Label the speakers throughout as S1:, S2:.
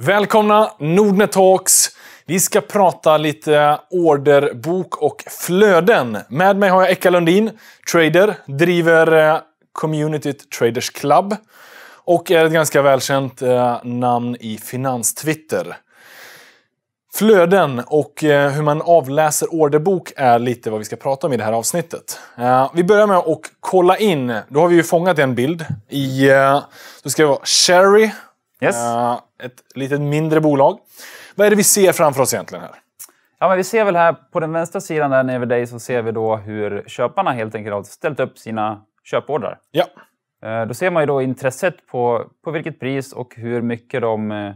S1: Välkomna Nordnet Talks! Vi ska prata lite orderbok och flöden. Med mig har jag Ekka Lundin, trader, driver eh, Community Traders Club och är ett ganska välkänt eh, namn i finanstwitter. Flöden och eh, hur man avläser orderbok är lite vad vi ska prata om i det här avsnittet. Vi börjar med att kolla in. Då har vi ju fångat en bild i, då ska det vara Sherry Yes. Uh, ett lite mindre bolag. Vad är det vi ser framför oss egentligen här? Ja, men vi ser väl här på den
S2: vänstra sidan där nere vid dig så ser vi då hur köparna helt enkelt har ställt upp sina köpordrar. Ja. Eh, då ser man ju då intresset på, på vilket pris och hur mycket de eh,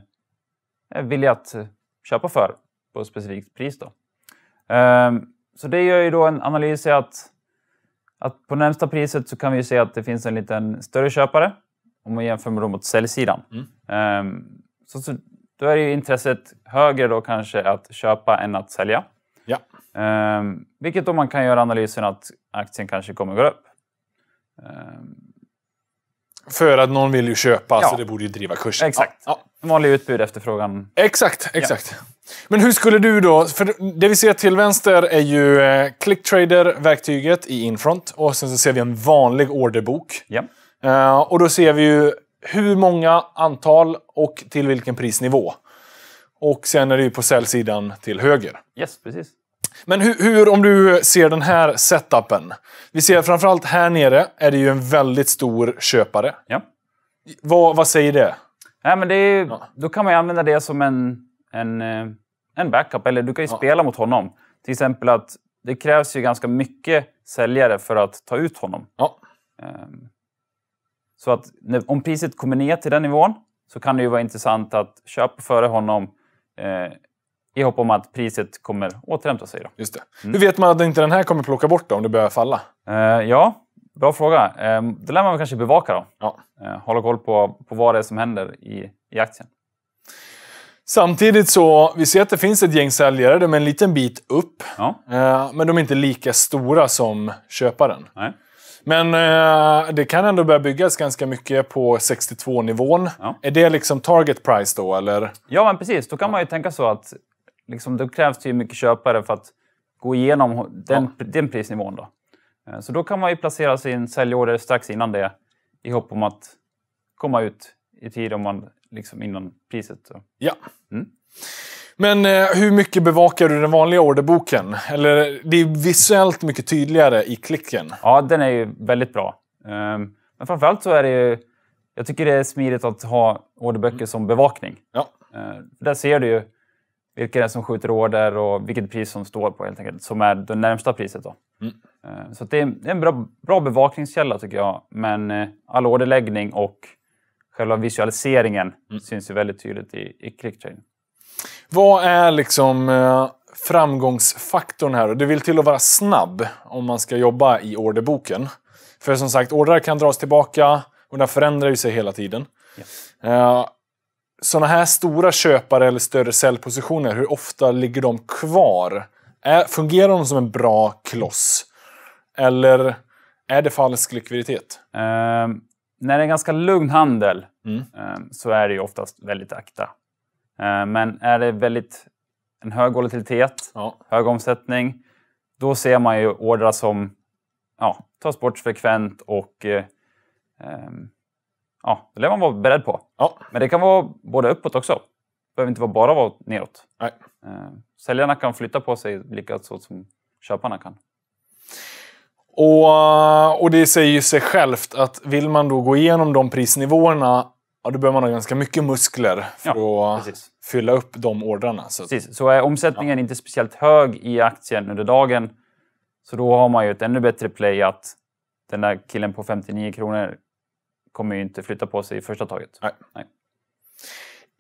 S2: är villiga att eh, köpa för på ett specifikt pris. Då. Ehm, så det gör ju då en analys att, att på närmsta priset så kan vi se att det finns en liten större köpare om man jämför med mot säljsidan. Mm. Um, så, så, då är ju intresset högre då kanske att köpa än att sälja. Ja. Um, vilket då man kan göra analysen att aktien kanske kommer gå upp. Um,
S1: för att någon vill ju köpa, ja. så det borde ju driva kursen. Exakt. Ja. Vanlig utbud efterfrågan. Exakt, exakt. Ja. Men hur skulle du då... För det vi ser till vänster är ju eh, ClickTrader-verktyget i Infront. Och sen så ser vi en vanlig orderbok. Ja. Eh, och då ser vi ju hur många, antal och till vilken prisnivå. Och sen är det ju på säljsidan till höger. Yes, precis. Men hur, hur, om du ser den här setupen? Vi ser framförallt här nere är det ju en väldigt stor köpare. Ja. Vad, vad säger det? Nej, men det är, ja. Då
S2: kan man ju använda det som en, en, eh, en backup, eller du kan ju spela mot honom. Till exempel att det krävs ju ganska mycket säljare för att ta ut honom. Ja. Ehm, så att när, om priset kommer ner till den nivån så kan det ju vara intressant att köpa före honom eh, i hopp om att priset kommer återhämta sig. Då. Just det.
S1: Mm. Hur vet man att inte den här kommer plocka bort då, om det börjar falla?
S2: Eh, ja, bra fråga. Eh, det lär man väl kanske bevaka då. Ja. Eh, hålla koll på, på vad det är som händer i, i aktien.
S1: Samtidigt så, vi ser att det finns ett gäng säljare, de är en liten bit upp. Ja. Eh, men de är inte lika stora som köparen. Nej. Men eh, det kan ändå börja byggas ganska mycket på 62-nivån. Ja. Är det liksom target price då, eller?
S2: Ja, men precis. Då kan man ju tänka så att liksom, då krävs det ju mycket köpare för att gå igenom den, ja. den prisnivån. Då. Eh, så då kan man ju placera sin säljorder strax innan det i hopp om att komma ut i tid om man, liksom innan priset.
S1: Så. Ja. Mm. Men eh, hur mycket bevakar du den vanliga orderboken? Eller, det är visuellt mycket tydligare i klicken. Ja, den är ju väldigt bra. Um,
S2: men framförallt så är det ju... Jag tycker det är smidigt att ha orderböcker mm. som bevakning. Ja. Uh, där ser du ju vilka det är som skjuter order och vilket pris som står på helt enkelt, som är det närmsta priset. Då. Mm. Uh, så det är, det är en bra, bra bevakningskälla tycker jag, men uh, all orderläggning och själva visualiseringen mm. syns ju väldigt tydligt i, i ClickTrain.
S1: Vad är liksom eh, framgångsfaktorn här? Du vill till att vara snabb om man ska jobba i orderboken. För som sagt, ordrar kan dras tillbaka och den förändrar ju sig hela tiden. Ja. Eh, Sådana här stora köpare eller större säljpositioner, hur ofta ligger de kvar? fungerar de som en bra kloss? Eller är det falsk likviditet?
S2: Eh, när det är ganska lugn handel mm. eh, så är det ju oftast väldigt akta. Eh, men är det väldigt en hög volatilitet, ja. hög omsättning, då ser man ju ordrar som ja, tas bort frekvent och eh, ehm, ja, det lär man vara beredd på. Ja. Men det kan vara både uppåt också. Det behöver inte bara vara neråt. Nej. Eh, säljarna kan flytta på sig lika så som köparna kan.
S1: Och, och det säger ju sig självt att vill man då gå igenom de prisnivåerna Ja, då behöver man ha ganska mycket muskler för
S2: ja, att precis.
S1: fylla upp de ordrarna.
S2: Så, precis. så är omsättningen ja. inte speciellt hög i aktien under dagen så då har man ju ett ännu bättre play att den där killen på 59
S1: kronor kommer ju inte flytta på sig i första taget. Nej. Nej.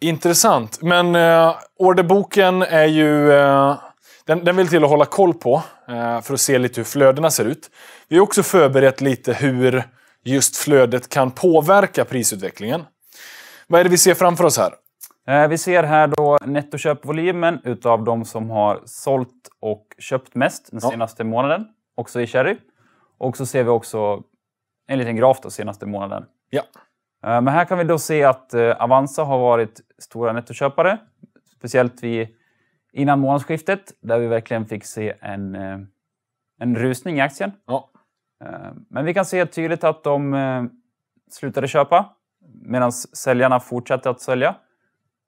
S1: Intressant. Men eh, orderboken är ju... Eh, den, den vill till att hålla koll på eh, för att se lite hur flödena ser ut. Vi har också förberett lite hur just flödet kan påverka prisutvecklingen. Vad är det vi ser framför oss här? Eh, vi ser här då nettoköpvolymen utav de som har sålt och köpt
S2: mest den senaste ja. månaden, också i Cherry. Och så ser vi också en liten graf den senaste månaden. Ja. Eh, men här kan vi då se att eh, Avanza har varit stora nettoköpare, speciellt vid innan månadsskiftet där vi verkligen fick se en, en rusning i aktien. Ja. Men vi kan se tydligt att de slutade köpa medan säljarna fortsatte att sälja.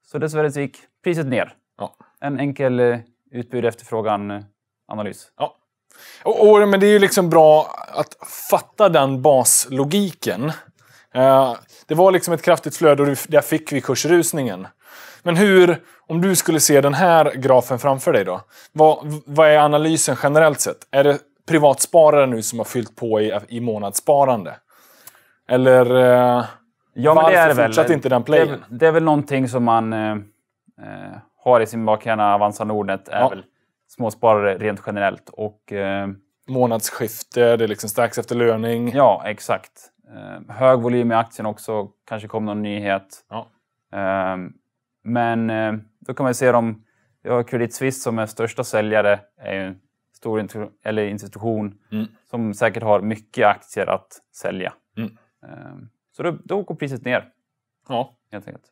S2: Så dessvärre gick priset ner. Ja. En enkel eh, utbud efterfrågan-analys.
S1: Eh, ja. Och, och, men det är ju liksom bra att fatta den baslogiken. Eh, det var liksom ett kraftigt flöde och där fick vi kursrusningen. Men hur, om du skulle se den här grafen framför dig då. Vad, vad är analysen generellt sett? Är det privatsparare nu som har fyllt på i, i månadssparande? Eller... Eh, Ja, Varför det är fortsatte väl, inte den playen? Det,
S2: är, det är väl någonting som man eh, eh, har i sin bakhjärna, Avanza Nordnet, är ja. väl småsparare rent generellt. Och, eh, Månadsskifte, det är liksom strax efter löning. Ja, exakt. Eh, hög volym i aktien också, kanske kom någon nyhet. Ja. Ehm, eh, men då kan man ju se dem. Vi har Credit Suisse som är största säljare, är en stor eller institution mm. som säkert har mycket aktier att sälja. Mm. Ehm, så då, då går priset ner. Ja. Helt enkelt.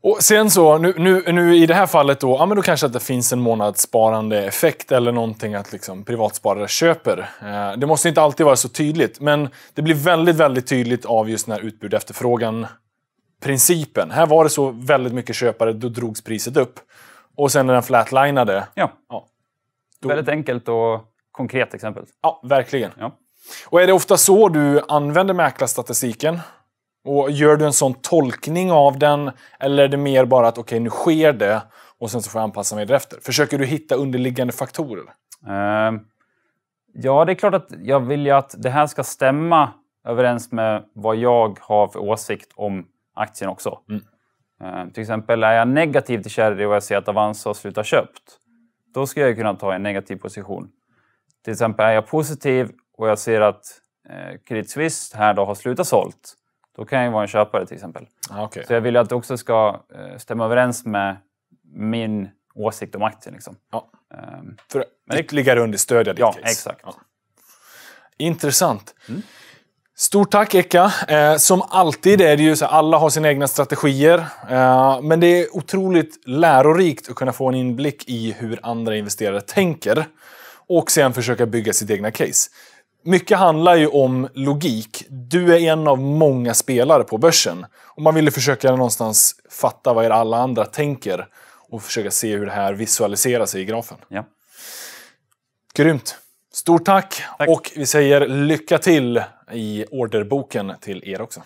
S1: Och sen så, nu, nu, nu i det här fallet då, ja, men då kanske att det finns en månadssparande effekt eller någonting att liksom privatsparare köper. Eh, det måste inte alltid vara så tydligt, men det blir väldigt, väldigt tydligt av just den här utbud efterfrågan principen. Här var det så väldigt mycket köpare, då drogs priset upp. Och sen när den flatlinade. Ja. ja då... Väldigt enkelt och konkret exempel. Ja, verkligen. Ja. Och är det ofta så du använder mäklarstatistiken? Och gör du en sån tolkning av den? Eller är det mer bara att okej, okay, nu sker det och sen så får jag anpassa mig därefter? Försöker du hitta underliggande faktorer?
S2: Uh, ja, det är klart att jag vill ju att det här ska stämma överens med vad jag har för åsikt om aktien också. Mm. Uh, till exempel är jag negativ till Cherry och jag ser att Avanza har slutat köpt. Då ska jag kunna ta en negativ position. Till exempel är jag positiv och jag ser att eh, Credit Suisse här då har slutat sålt, då kan jag ju vara en köpare till exempel. Ah, okay. Så jag vill att det också ska eh, stämma överens med min åsikt om aktien. Liksom. Ja. Um, För att
S1: ytterligare understödja ditt ja, case. Exakt. Ja. Intressant. Mm. Stort tack Eka! Eh, som alltid är det ju så att alla har sina egna strategier. Eh, men det är otroligt lärorikt att kunna få en inblick i hur andra investerare tänker och sen försöka bygga sitt egna case mycket handlar ju om logik. Du är en av många spelare på börsen. Och man vill ju försöka någonstans fatta vad er alla andra tänker och försöka se hur det här visualiserar sig i grafen. Ja. Grymt! Stort tack. tack och vi säger lycka till i orderboken till er också.